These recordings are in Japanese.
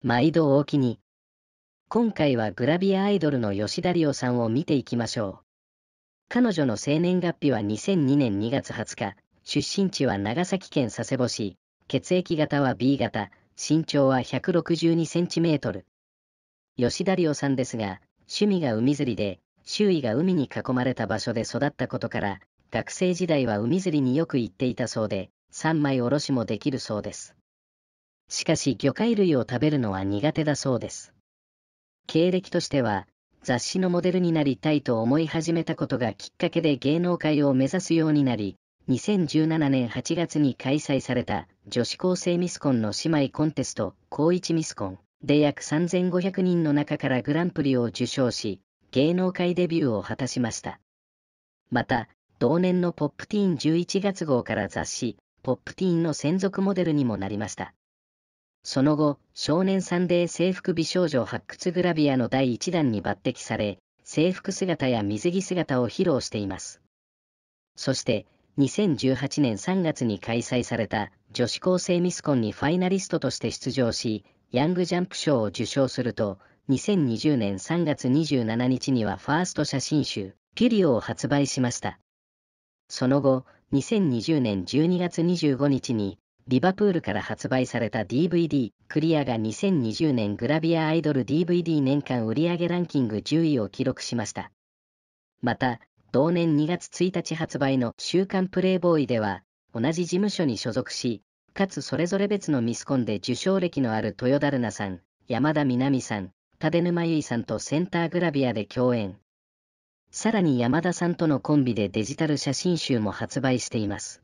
毎度おおきに。今回はグラビアアイドルの吉田里夫さんを見ていきましょう。彼女の生年月日は2002年2月20日、出身地は長崎県佐世保市、血液型は B 型、身長は162センチメートル。吉田里夫さんですが、趣味が海釣りで、周囲が海に囲まれた場所で育ったことから、学生時代は海釣りによく行っていたそうで、三枚おろしもできるそうです。しかし魚介類を食べるのは苦手だそうです。経歴としては、雑誌のモデルになりたいと思い始めたことがきっかけで芸能界を目指すようになり、2017年8月に開催された女子高生ミスコンの姉妹コンテスト、高一ミスコンで約3500人の中からグランプリを受賞し、芸能界デビューを果たしました。また、同年のポップティーン11月号から雑誌、ポップティーンの専属モデルにもなりました。その後、少年サンデー制服美少女発掘グラビアの第1弾に抜擢され、制服姿や水着姿を披露しています。そして、2018年3月に開催された女子高生ミスコンにファイナリストとして出場し、ヤングジャンプ賞を受賞すると、2020年3月27日にはファースト写真集、ピュリオを発売しました。その後、2020年12月25日に、リバプールから発売された DVD クリアが2020年グラビアアイドル DVD 年間売上ランキング10位を記録しました。また、同年2月1日発売の週刊プレイボーイでは、同じ事務所に所属し、かつそれぞれ別のミスコンで受賞歴のある豊田ルナさん、山田みなみさん、立沼優衣さんとセンターグラビアで共演。さらに山田さんとのコンビでデジタル写真集も発売しています。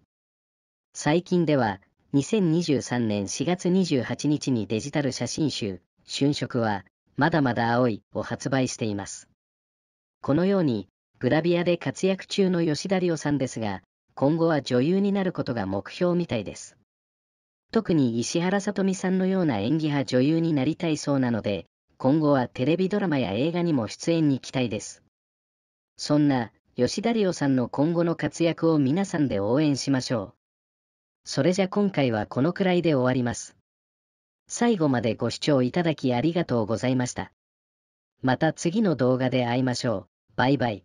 最近では、2023年4月28日にデジタル写真集、春色は、まだまだ青いを発売しています。このように、グラビアで活躍中の吉田亮さんですが、今後は女優になることが目標みたいです。特に石原さとみさんのような演技派女優になりたいそうなので、今後はテレビドラマや映画にも出演に期待です。そんな、吉田亮さんの今後の活躍を皆さんで応援しましょう。それじゃ今回はこのくらいで終わります。最後までご視聴いただきありがとうございました。また次の動画で会いましょう。バイバイ。